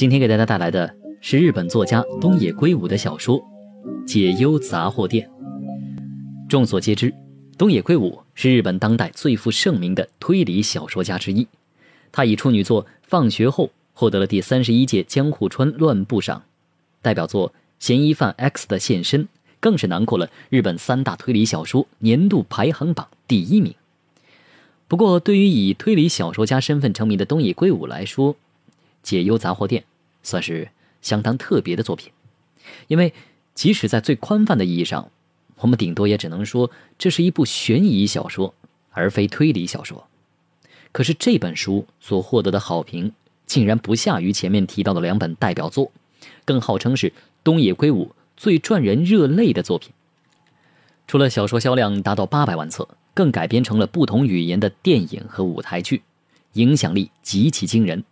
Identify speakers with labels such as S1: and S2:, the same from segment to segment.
S1: 今天给大家带来的是日本作家东野圭吾的小说《解忧杂货店》。众所皆知，东野圭吾是日本当代最负盛名的推理小说家之一。他以处女作《放学后》获得了第三十一届江户川乱步赏，代表作《嫌疑犯 X 的现身》更是囊括了日本三大推理小说年度排行榜第一名。不过，对于以推理小说家身份成名的东野圭吾来说，《解忧杂货店》算是相当特别的作品，因为即使在最宽泛的意义上，我们顶多也只能说这是一部悬疑小说，而非推理小说。可是这本书所获得的好评，竟然不下于前面提到的两本代表作，更号称是东野圭吾最赚人热泪的作品。除了小说销量达到八百万册，更改编成了不同语言的电影和舞台剧，影响力极其惊人。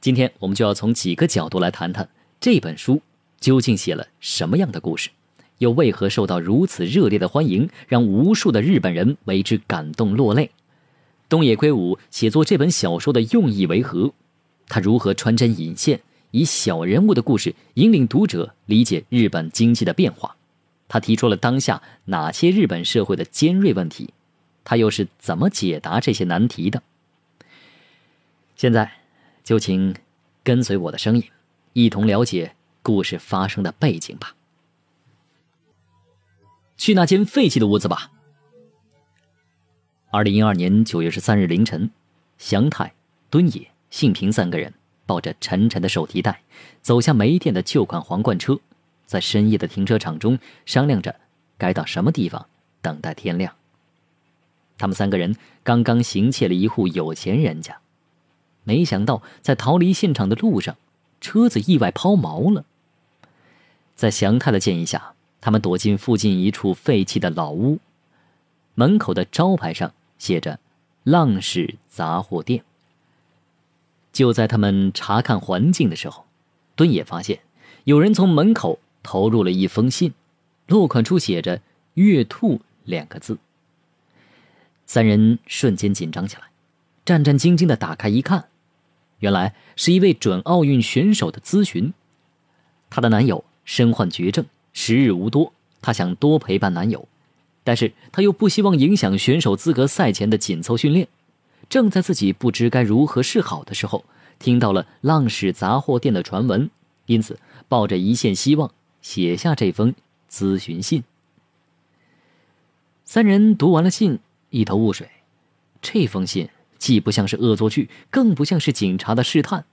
S1: 今天我们就要从几个角度来谈谈这本书究竟写了什么样的故事，又为何受到如此热烈的欢迎，让无数的日本人为之感动落泪。东野圭吾写作这本小说的用意为何？他如何穿针引线，以小人物的故事引领读者理解日本经济的变化？他提出了当下哪些日本社会的尖锐问题？他又是怎么解答这些难题的？现在。就请跟随我的声音，一同了解故事发生的背景吧。去那间废弃的屋子吧。二零一二年九月十三日凌晨，祥太、敦野、幸平三个人抱着沉沉的手提袋，走向煤电的旧款皇冠车，在深夜的停车场中商量着该到什么地方等待天亮。他们三个人刚刚行窃了一户有钱人家。没想到，在逃离现场的路上，车子意外抛锚了。在祥太的建议下，他们躲进附近一处废弃的老屋。门口的招牌上写着“浪氏杂货店”。就在他们查看环境的时候，敦也发现有人从门口投入了一封信，落款处写着“月兔”两个字。三人瞬间紧张起来，战战兢兢的打开一看。原来是一位准奥运选手的咨询，她的男友身患绝症，时日无多，她想多陪伴男友，但是她又不希望影响选手资格赛前的紧凑训练。正在自己不知该如何是好的时候，听到了浪矢杂货店的传闻，因此抱着一线希望写下这封咨询信。三人读完了信，一头雾水，这封信。既不像是恶作剧，更不像是警察的试探。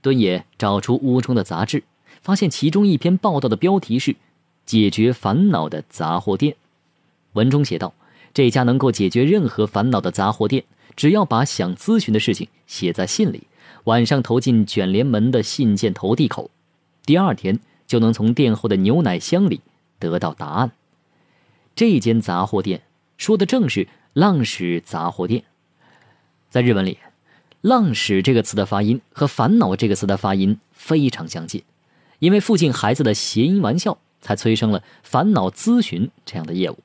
S1: 敦也找出屋中的杂志，发现其中一篇报道的标题是“解决烦恼的杂货店”。文中写道：“这家能够解决任何烦恼的杂货店，只要把想咨询的事情写在信里，晚上投进卷帘门的信件投递口，第二天就能从店后的牛奶箱里得到答案。”这间杂货店说的正是浪矢杂货店。在日文里，“浪矢”这个词的发音和“烦恼”这个词的发音非常相近，因为附近孩子的谐音玩笑，才催生了“烦恼咨询”这样的业务。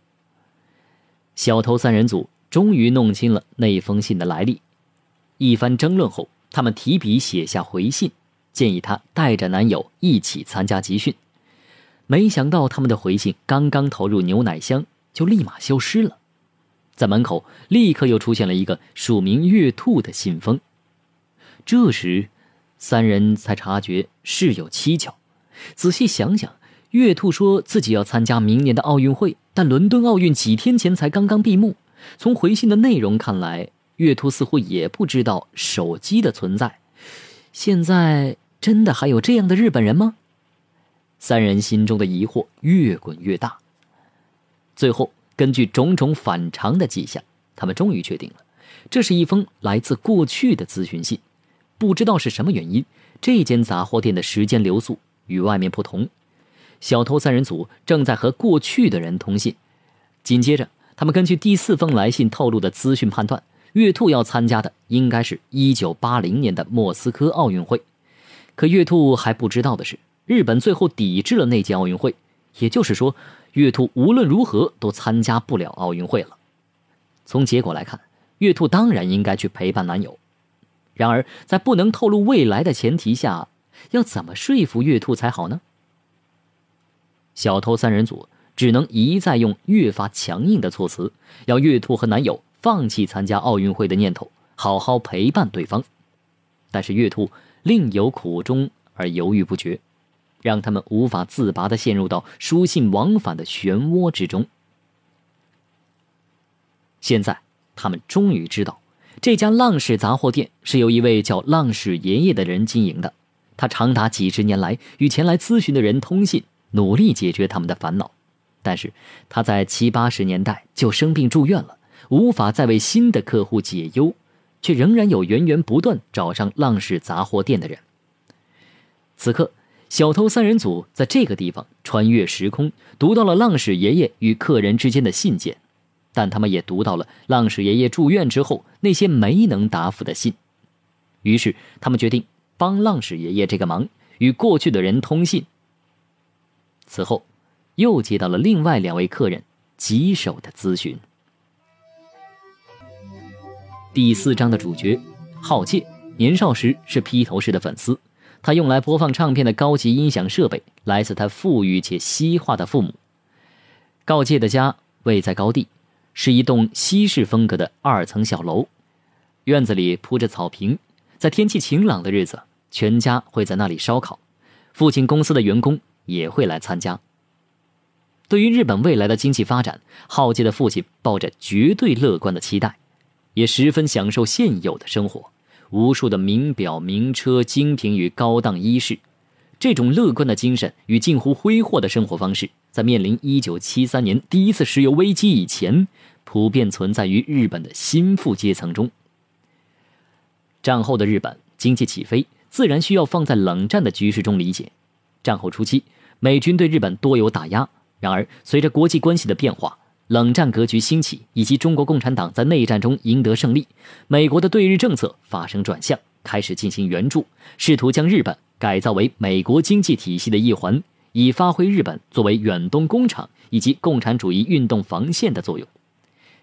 S1: 小偷三人组终于弄清了那封信的来历，一番争论后，他们提笔写下回信，建议他带着男友一起参加集训。没想到他们的回信刚刚投入牛奶箱，就立马消失了。在门口，立刻又出现了一个署名“月兔”的信封。这时，三人才察觉事有蹊跷。仔细想想，月兔说自己要参加明年的奥运会，但伦敦奥运几天前才刚刚闭幕。从回信的内容看来，月兔似乎也不知道手机的存在。现在，真的还有这样的日本人吗？三人心中的疑惑越滚越大。最后。根据种种反常的迹象，他们终于确定了，这是一封来自过去的咨询信。不知道是什么原因，这间杂货店的时间流速与外面不同。小偷三人组正在和过去的人通信。紧接着，他们根据第四封来信透露的资讯判断，月兔要参加的应该是一九八零年的莫斯科奥运会。可月兔还不知道的是，日本最后抵制了那届奥运会。也就是说。月兔无论如何都参加不了奥运会了。从结果来看，月兔当然应该去陪伴男友。然而，在不能透露未来的前提下，要怎么说服月兔才好呢？小偷三人组只能一再用越发强硬的措辞，要月兔和男友放弃参加奥运会的念头，好好陪伴对方。但是月兔另有苦衷而犹豫不决。让他们无法自拔的陷入到书信往返的漩涡之中。现在，他们终于知道，这家浪氏杂货店是由一位叫浪氏爷爷的人经营的。他长达几十年来与前来咨询的人通信，努力解决他们的烦恼。但是，他在七八十年代就生病住院了，无法再为新的客户解忧，却仍然有源源不断找上浪氏杂货店的人。此刻。小偷三人组在这个地方穿越时空，读到了浪矢爷爷与客人之间的信件，但他们也读到了浪矢爷爷住院之后那些没能答复的信。于是，他们决定帮浪矢爷爷这个忙，与过去的人通信。此后，又接到了另外两位客人棘手的咨询。第四章的主角，浩介，年少时是披头士的粉丝。他用来播放唱片的高级音响设备来自他富裕且西化的父母。告介的家位在高地，是一栋西式风格的二层小楼，院子里铺着草坪。在天气晴朗的日子，全家会在那里烧烤，父亲公司的员工也会来参加。对于日本未来的经济发展，浩介的父亲抱着绝对乐观的期待，也十分享受现有的生活。无数的名表、名车、精品与高档衣饰，这种乐观的精神与近乎挥霍的生活方式，在面临一九七三年第一次石油危机以前，普遍存在于日本的心腹阶层中。战后的日本经济起飞，自然需要放在冷战的局势中理解。战后初期，美军对日本多有打压，然而随着国际关系的变化。冷战格局兴起，以及中国共产党在内战中赢得胜利，美国的对日政策发生转向，开始进行援助，试图将日本改造为美国经济体系的一环，以发挥日本作为远东工厂以及共产主义运动防线的作用。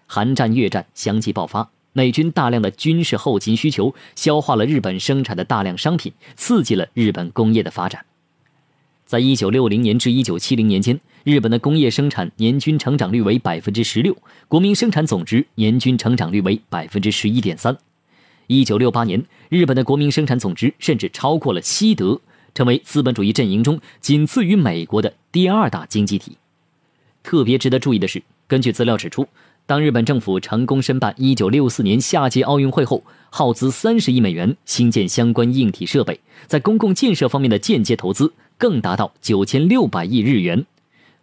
S1: 韩战、越战相继爆发，美军大量的军事后勤需求消化了日本生产的大量商品，刺激了日本工业的发展。在一九六零年至一九七零年间，日本的工业生产年均成长率为百分之十六，国民生产总值年均成长率为百分之十一点三。一九六八年，日本的国民生产总值甚至超过了西德，成为资本主义阵营中仅次于美国的第二大经济体。特别值得注意的是，根据资料指出，当日本政府成功申办一九六四年夏季奥运会后，耗资三十亿美元兴建相关硬体设备，在公共建设方面的间接投资。更达到九千六百亿日元，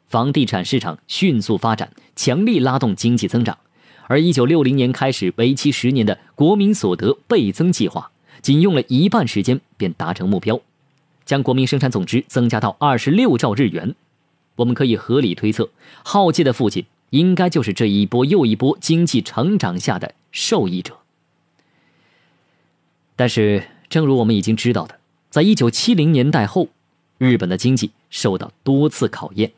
S1: 房地产市场迅速发展，强力拉动经济增长。而一九六零年开始为期十年的国民所得倍增计划，仅用了一半时间便达成目标，将国民生产总值增加到二十六兆日元。我们可以合理推测，浩介的父亲应该就是这一波又一波经济成长下的受益者。但是，正如我们已经知道的，在一九七零年代后。日本的经济受到多次考验。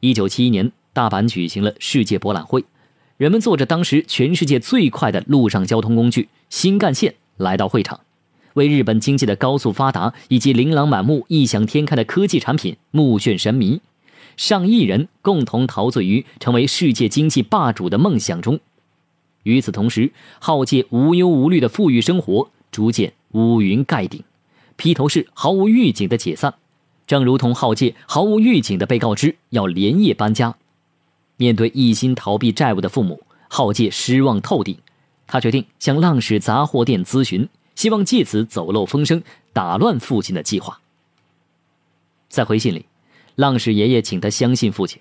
S1: 一九七一年，大阪举行了世界博览会，人们坐着当时全世界最快的陆上交通工具新干线来到会场，为日本经济的高速发达以及琳琅满目、异想天开的科技产品目眩神迷，上亿人共同陶醉于成为世界经济霸主的梦想中。与此同时，浩界无忧无虑的富裕生活逐渐乌云盖顶。披头士毫无预警的解散，正如同浩介毫无预警的被告知要连夜搬家。面对一心逃避债务的父母，浩介失望透顶。他决定向浪矢杂货店咨询，希望借此走漏风声，打乱父亲的计划。在回信里，浪矢爷爷请他相信父亲，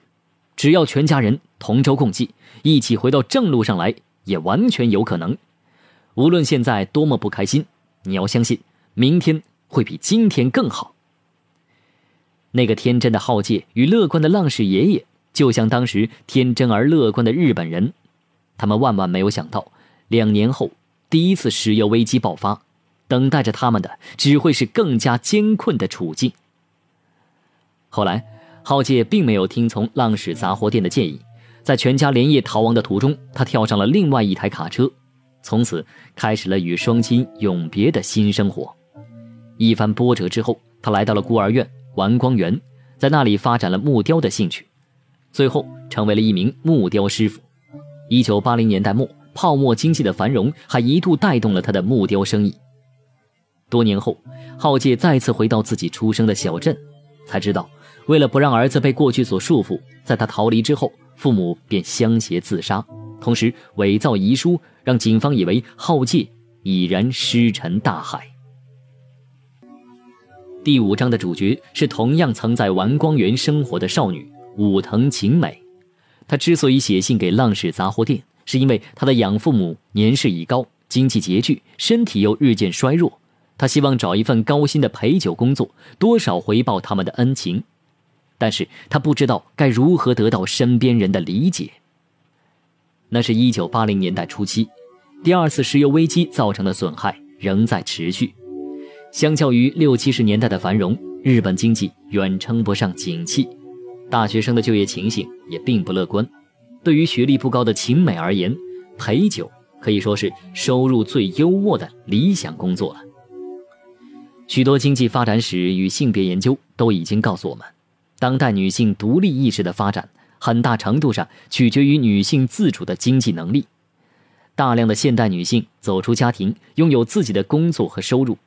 S1: 只要全家人同舟共济，一起回到正路上来，也完全有可能。无论现在多么不开心，你要相信明天。会比今天更好。那个天真的浩介与乐观的浪矢爷爷，就像当时天真而乐观的日本人，他们万万没有想到，两年后第一次石油危机爆发，等待着他们的只会是更加艰困的处境。后来，浩介并没有听从浪矢杂货店的建议，在全家连夜逃亡的途中，他跳上了另外一台卡车，从此开始了与双亲永别的新生活。一番波折之后，他来到了孤儿院，玩光园，在那里发展了木雕的兴趣，最后成为了一名木雕师傅。一九八零年代末，泡沫经济的繁荣还一度带动了他的木雕生意。多年后，浩介再次回到自己出生的小镇，才知道，为了不让儿子被过去所束缚，在他逃离之后，父母便相携自杀，同时伪造遗书，让警方以为浩介已然尸沉大海。第五章的主角是同样曾在丸光园生活的少女武藤晴美。她之所以写信给浪矢杂货店，是因为她的养父母年事已高，经济拮据，身体又日渐衰弱。她希望找一份高薪的陪酒工作，多少回报他们的恩情。但是她不知道该如何得到身边人的理解。那是一九八零年代初期，第二次石油危机造成的损害仍在持续。相较于六七十年代的繁荣，日本经济远称不上景气，大学生的就业情形也并不乐观。对于学历不高的秦美而言，陪酒可以说是收入最优渥的理想工作了。许多经济发展史与性别研究都已经告诉我们，当代女性独立意识的发展，很大程度上取决于女性自主的经济能力。大量的现代女性走出家庭，拥有自己的工作和收入。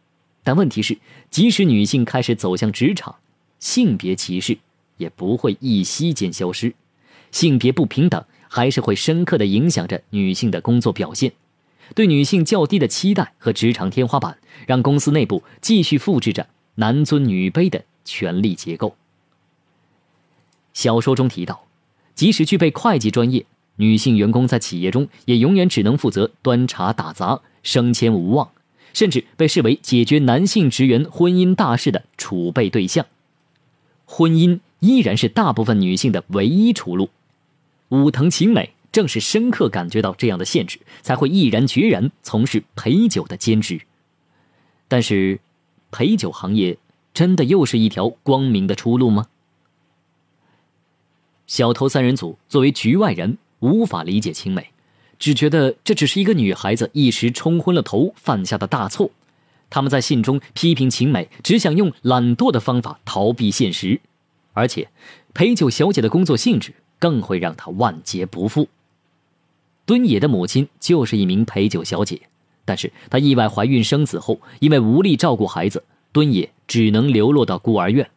S1: 但问题是，即使女性开始走向职场，性别歧视也不会一夕间消失，性别不平等还是会深刻地影响着女性的工作表现，对女性较低的期待和职场天花板，让公司内部继续复制着男尊女卑的权力结构。小说中提到，即使具备会计专业，女性员工在企业中也永远只能负责端茶打杂，升迁无望。甚至被视为解决男性职员婚姻大事的储备对象，婚姻依然是大部分女性的唯一出路。武藤晴美正是深刻感觉到这样的限制，才会毅然决然从事陪酒的兼职。但是，陪酒行业真的又是一条光明的出路吗？小偷三人组作为局外人，无法理解晴美。只觉得这只是一个女孩子一时冲昏了头犯下的大错。他们在信中批评晴美，只想用懒惰的方法逃避现实，而且陪酒小姐的工作性质更会让她万劫不复。敦野的母亲就是一名陪酒小姐，但是她意外怀孕生子后，因为无力照顾孩子，敦野只能流落到孤儿院。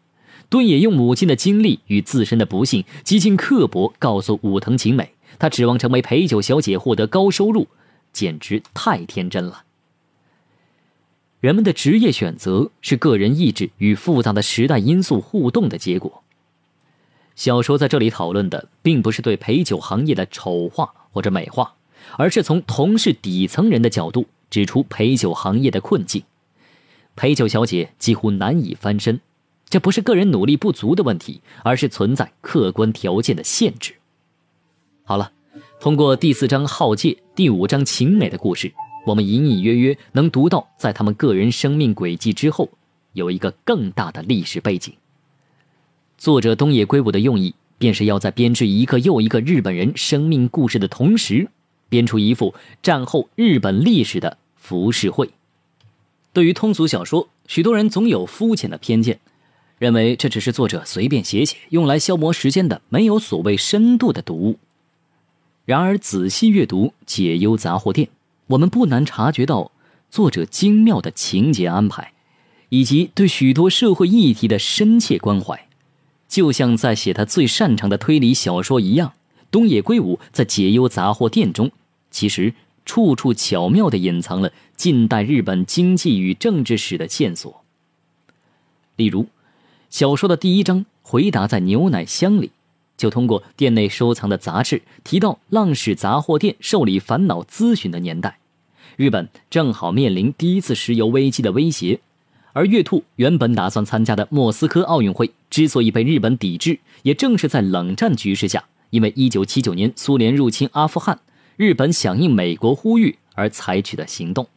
S1: 敦野用母亲的经历与自身的不幸，极尽刻薄，告诉武藤晴美。他指望成为陪酒小姐获得高收入，简直太天真了。人们的职业选择是个人意志与复杂的时代因素互动的结果。小说在这里讨论的，并不是对陪酒行业的丑化或者美化，而是从同是底层人的角度指出陪酒行业的困境。陪酒小姐几乎难以翻身，这不是个人努力不足的问题，而是存在客观条件的限制。好了，通过第四章浩介、第五章晴美的故事，我们隐隐约约能读到，在他们个人生命轨迹之后，有一个更大的历史背景。作者东野圭吾的用意，便是要在编织一个又一个日本人生命故事的同时，编出一幅战后日本历史的浮世绘。对于通俗小说，许多人总有肤浅的偏见，认为这只是作者随便写写、用来消磨时间的、没有所谓深度的读物。然而，仔细阅读《解忧杂货店》，我们不难察觉到作者精妙的情节安排，以及对许多社会议题的深切关怀。就像在写他最擅长的推理小说一样，东野圭吾在《解忧杂货店》中，其实处处巧妙地隐藏了近代日本经济与政治史的线索。例如，小说的第一章回答在牛奶箱里。就通过店内收藏的杂志提到浪矢杂货店受理烦恼咨询的年代，日本正好面临第一次石油危机的威胁，而月兔原本打算参加的莫斯科奥运会之所以被日本抵制，也正是在冷战局势下，因为1979年苏联入侵阿富汗，日本响应美国呼吁而采取的行动。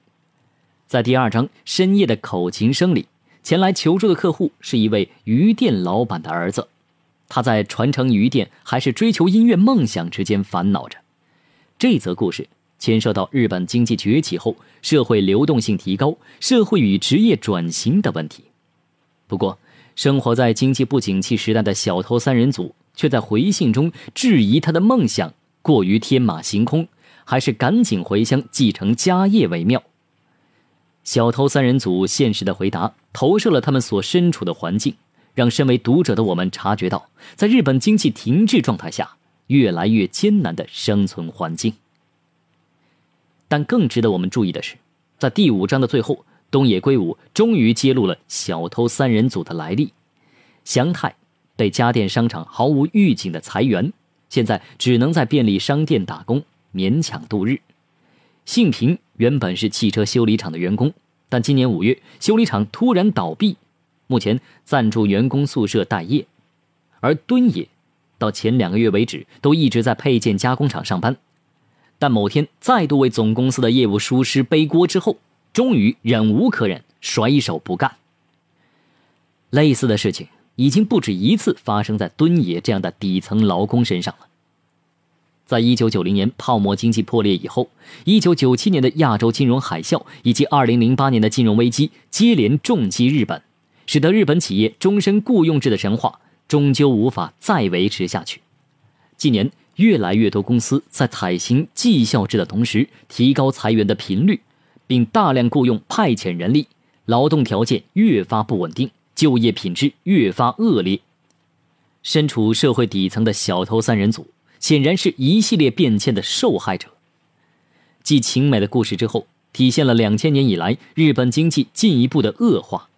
S1: 在第二章深夜的口琴声里，前来求助的客户是一位鱼店老板的儿子。他在传承余电还是追求音乐梦想之间烦恼着。这则故事牵涉到日本经济崛起后社会流动性提高、社会与职业转型的问题。不过，生活在经济不景气时代的小偷三人组却在回信中质疑他的梦想过于天马行空，还是赶紧回乡继承家业为妙。小偷三人组现实的回答投射了他们所身处的环境。让身为读者的我们察觉到，在日本经济停滞状态下，越来越艰难的生存环境。但更值得我们注意的是，在第五章的最后，东野圭吾终于揭露了小偷三人组的来历。祥太被家电商场毫无预警的裁员，现在只能在便利商店打工，勉强度日。幸平原本是汽车修理厂的员工，但今年五月，修理厂突然倒闭。目前暂住员工宿舍待业，而敦也，到前两个月为止都一直在配件加工厂上班，但某天再度为总公司的业务疏失背锅之后，终于忍无可忍，甩手不干。类似的事情已经不止一次发生在敦也这样的底层劳工身上了。在一九九零年泡沫经济破裂以后，一九九七年的亚洲金融海啸以及二零零八年的金融危机接连重击日本。使得日本企业终身雇佣制的神话终究无法再维持下去。近年，越来越多公司在采行绩效制的同时，提高裁员的频率，并大量雇佣派遣人力，劳动条件越发不稳定，就业品质越发恶劣。身处社会底层的小偷三人组，显然是一系列变迁的受害者。继晴美的故事之后，体现了两千年以来日本经济进一步的恶化。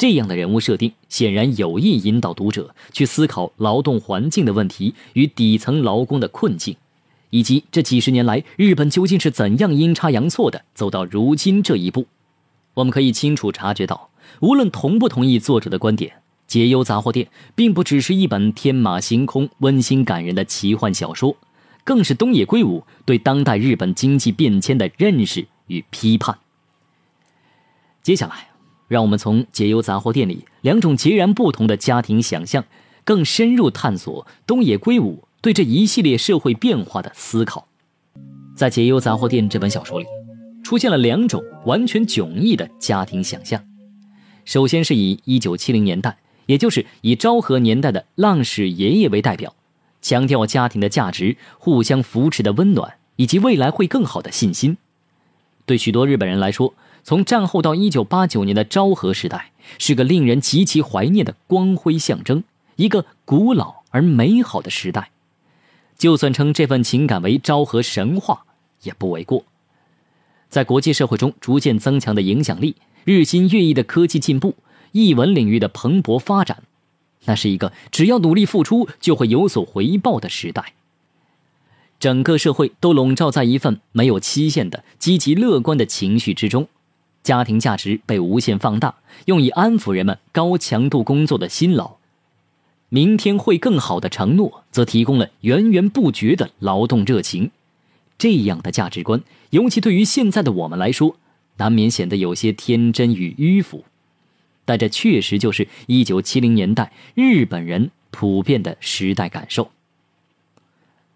S1: 这样的人物设定，显然有意引导读者去思考劳动环境的问题与底层劳工的困境，以及这几十年来日本究竟是怎样阴差阳错地走到如今这一步。我们可以清楚察觉到，无论同不同意作者的观点，《解忧杂货店》并不只是一本天马行空、温馨感人的奇幻小说，更是东野圭吾对当代日本经济变迁的认识与批判。接下来。让我们从《解忧杂货店》里两种截然不同的家庭想象，更深入探索东野圭吾对这一系列社会变化的思考。在《解忧杂货店》这本小说里，出现了两种完全迥异的家庭想象。首先是以1970年代，也就是以昭和年代的浪矢爷爷为代表，强调家庭的价值、互相扶持的温暖以及未来会更好的信心。对许多日本人来说，从战后到一九八九年的昭和时代，是个令人极其怀念的光辉象征，一个古老而美好的时代。就算称这份情感为昭和神话，也不为过。在国际社会中逐渐增强的影响力，日新月异的科技进步，译文领域的蓬勃发展，那是一个只要努力付出就会有所回报的时代。整个社会都笼罩在一份没有期限的积极乐观的情绪之中。家庭价值被无限放大，用以安抚人们高强度工作的辛劳；明天会更好的承诺，则提供了源源不绝的劳动热情。这样的价值观，尤其对于现在的我们来说，难免显得有些天真与迂腐。但这确实就是一九七零年代日本人普遍的时代感受。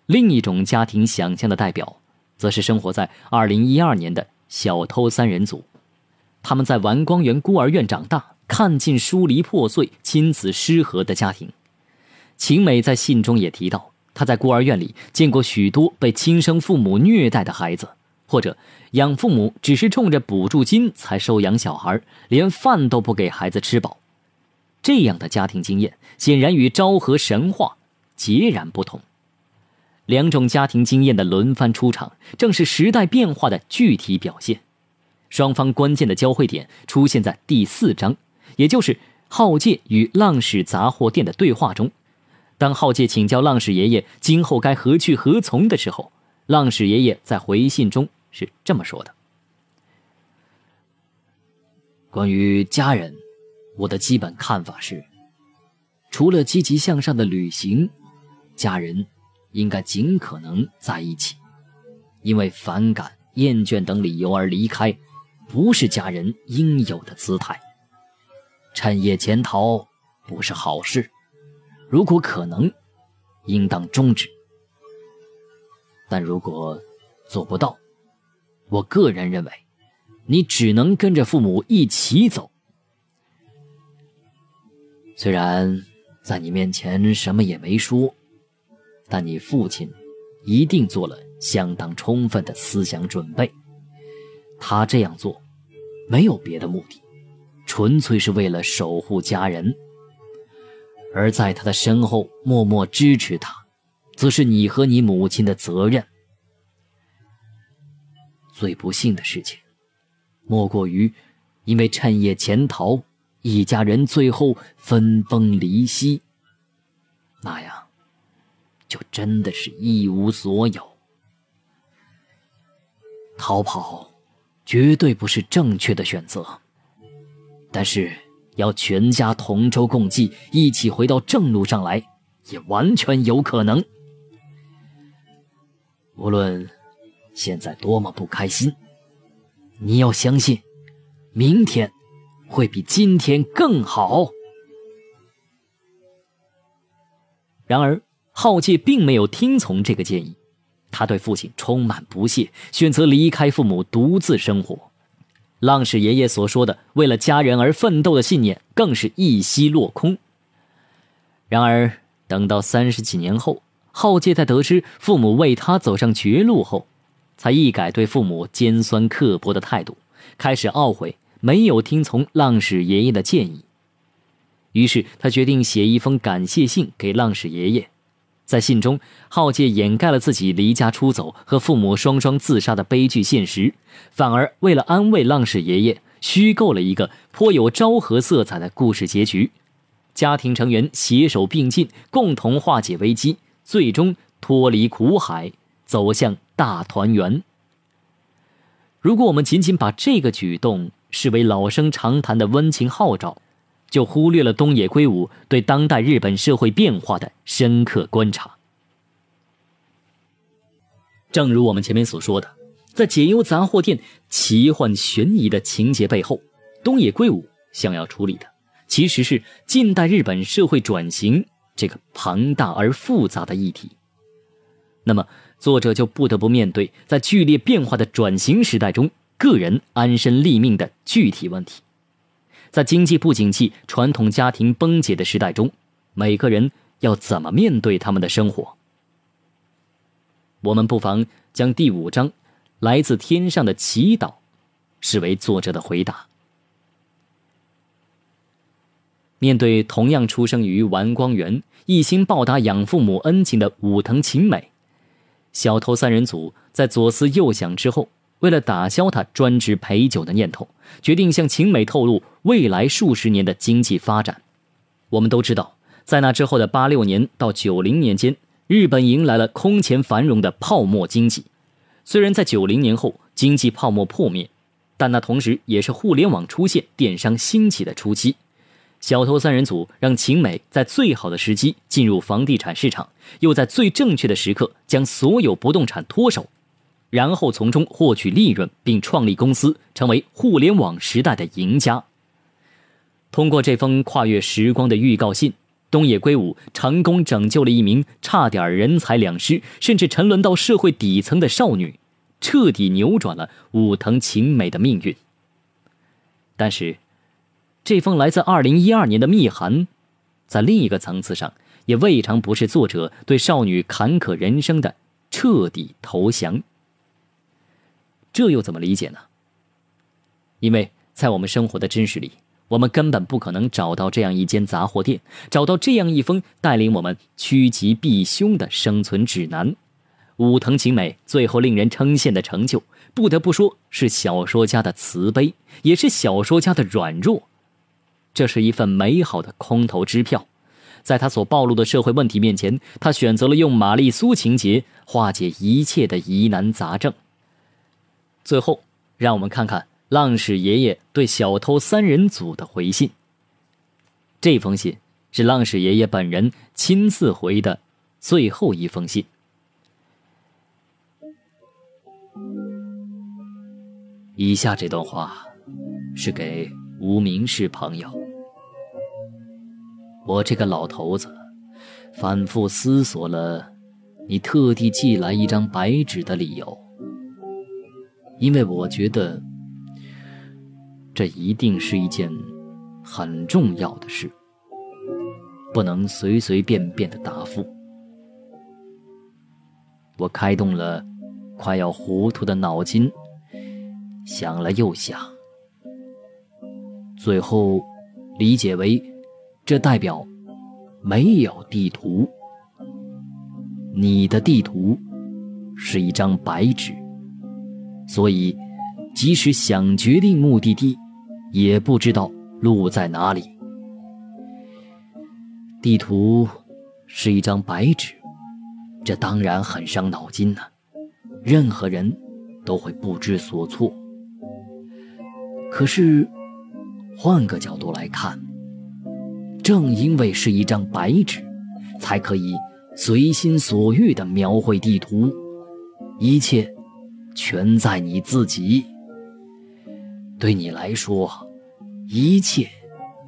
S1: 另一种家庭想象的代表，则是生活在二零一二年的小偷三人组。他们在丸光园孤儿院长大，看尽疏离破碎、亲子失和的家庭。晴美在信中也提到，她在孤儿院里见过许多被亲生父母虐待的孩子，或者养父母只是冲着补助金才收养小孩，连饭都不给孩子吃饱。这样的家庭经验显然与昭和神话截然不同。两种家庭经验的轮番出场，正是时代变化的具体表现。双方关键的交汇点出现在第四章，也就是浩介与浪矢杂货店的对话中。当浩介请教浪矢爷爷今后该何去何从的时候，浪矢爷爷在回信中是这么说的：“关于家人，我的基本看法是，除了积极向上的旅行，家人应该尽可能在一起，因为反感、厌倦等理由而离开。”不是家人应有的姿态。趁夜潜逃不是好事，如果可能，应当终止。但如果做不到，我个人认为，你只能跟着父母一起走。虽然在你面前什么也没说，但你父亲一定做了相当充分的思想准备。他这样做。没有别的目的，纯粹是为了守护家人。而在他的身后默默支持他，则是你和你母亲的责任。最不幸的事情，莫过于因为趁夜潜逃，一家人最后分崩离析。那样，就真的是一无所有。逃跑。绝对不是正确的选择，但是要全家同舟共济，一起回到正路上来，也完全有可能。无论现在多么不开心，你要相信，明天会比今天更好。然而，浩介并没有听从这个建议。他对父亲充满不屑，选择离开父母，独自生活。浪矢爷爷所说的“为了家人而奋斗”的信念，更是一夕落空。然而，等到三十几年后，浩介在得知父母为他走上绝路后，才一改对父母尖酸刻薄的态度，开始懊悔没有听从浪矢爷爷的建议。于是，他决定写一封感谢信给浪矢爷爷。在信中，浩介掩盖了自己离家出走和父母双双自杀的悲剧现实，反而为了安慰浪矢爷爷，虚构了一个颇有昭和色彩的故事结局：家庭成员携手并进，共同化解危机，最终脱离苦海，走向大团圆。如果我们仅仅把这个举动视为老生常谈的温情号召，就忽略了东野圭吾对当代日本社会变化的深刻观察。正如我们前面所说的，在《解忧杂货店》奇幻悬疑的情节背后，东野圭吾想要处理的其实是近代日本社会转型这个庞大而复杂的议题。那么，作者就不得不面对在剧烈变化的转型时代中，个人安身立命的具体问题。在经济不景气、传统家庭崩解的时代中，每个人要怎么面对他们的生活？我们不妨将第五章《来自天上的祈祷》视为作者的回答。面对同样出生于完光园、一心报答养父母恩情的武藤晴美，小偷三人组在左思右想之后。为了打消他专职陪酒的念头，决定向秦美透露未来数十年的经济发展。我们都知道，在那之后的八六年到九零年间，日本迎来了空前繁荣的泡沫经济。虽然在九零年后经济泡沫破灭，但那同时也是互联网出现、电商兴起的初期。小偷三人组让秦美在最好的时机进入房地产市场，又在最正确的时刻将所有不动产脱手。然后从中获取利润，并创立公司，成为互联网时代的赢家。通过这封跨越时光的预告信，东野圭吾成功拯救了一名差点人财两失，甚至沉沦到社会底层的少女，彻底扭转了武藤晴美的命运。但是，这封来自2012年的密函，在另一个层次上，也未尝不是作者对少女坎坷人生的彻底投降。这又怎么理解呢？因为在我们生活的真实里，我们根本不可能找到这样一间杂货店，找到这样一封带领我们趋吉避凶的生存指南。武藤晴美最后令人称羡的成就，不得不说是小说家的慈悲，也是小说家的软弱。这是一份美好的空头支票，在他所暴露的社会问题面前，他选择了用玛丽苏情节化解一切的疑难杂症。最后，让我们看看浪矢爷爷对小偷三人组的回信。这封信是浪矢爷爷本人亲自回的，最后一封信。以下这段话是给无名氏朋友：“我这个老头子反复思索了你特地寄来一张白纸的理由。”因为我觉得，这一定是一件很重要的事，不能随随便便的答复。我开动了快要糊涂的脑筋，想了又想，最后理解为，这代表没有地图，你的地图是一张白纸。所以，即使想决定目的地，也不知道路在哪里。地图是一张白纸，这当然很伤脑筋呢。任何人都会不知所措。可是，换个角度来看，正因为是一张白纸，才可以随心所欲地描绘地图，一切。全在你自己。对你来说，一切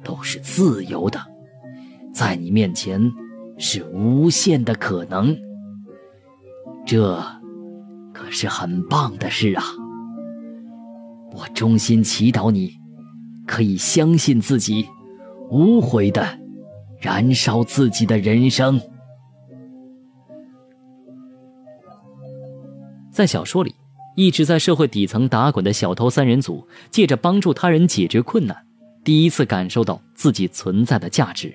S1: 都是自由的，在你面前是无限的可能。这可是很棒的事啊！我衷心祈祷你可以相信自己，无悔的燃烧自己的人生。在小说里。一直在社会底层打滚的小偷三人组，借着帮助他人解决困难，第一次感受到自己存在的价值。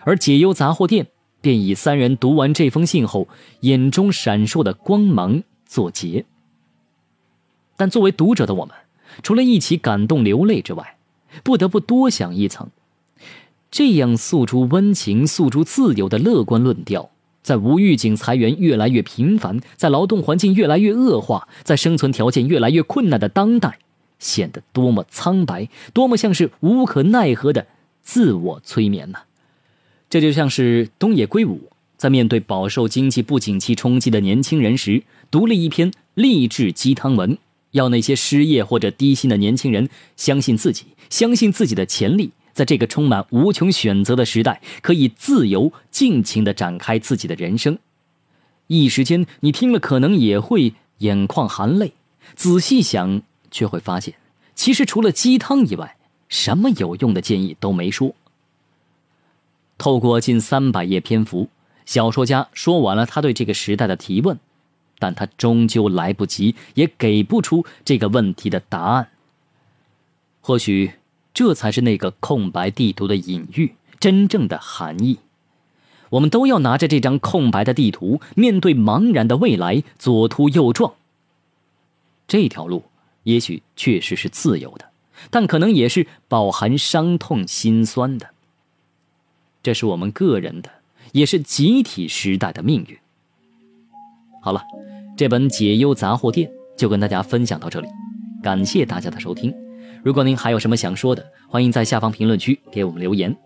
S1: 而解忧杂货店便以三人读完这封信后眼中闪烁的光芒作结。但作为读者的我们，除了一起感动流泪之外，不得不多想一层：这样诉诸温情、诉诸自由的乐观论调。在无预警裁员越来越频繁，在劳动环境越来越恶化，在生存条件越来越困难的当代，显得多么苍白，多么像是无可奈何的自我催眠呢？这就像是东野圭吾在面对饱受经济不景气冲击的年轻人时，读了一篇励志鸡汤文，要那些失业或者低薪的年轻人相信自己，相信自己的潜力。在这个充满无穷选择的时代，可以自由尽情的展开自己的人生。一时间，你听了可能也会眼眶含泪，仔细想却会发现，其实除了鸡汤以外，什么有用的建议都没说。透过近三百页篇幅，小说家说完了他对这个时代的提问，但他终究来不及，也给不出这个问题的答案。或许。这才是那个空白地图的隐喻，真正的含义。我们都要拿着这张空白的地图，面对茫然的未来，左突右撞。这条路也许确实是自由的，但可能也是饱含伤痛、心酸的。这是我们个人的，也是集体时代的命运。好了，这本《解忧杂货店》就跟大家分享到这里，感谢大家的收听。如果您还有什么想说的，欢迎在下方评论区给我们留言。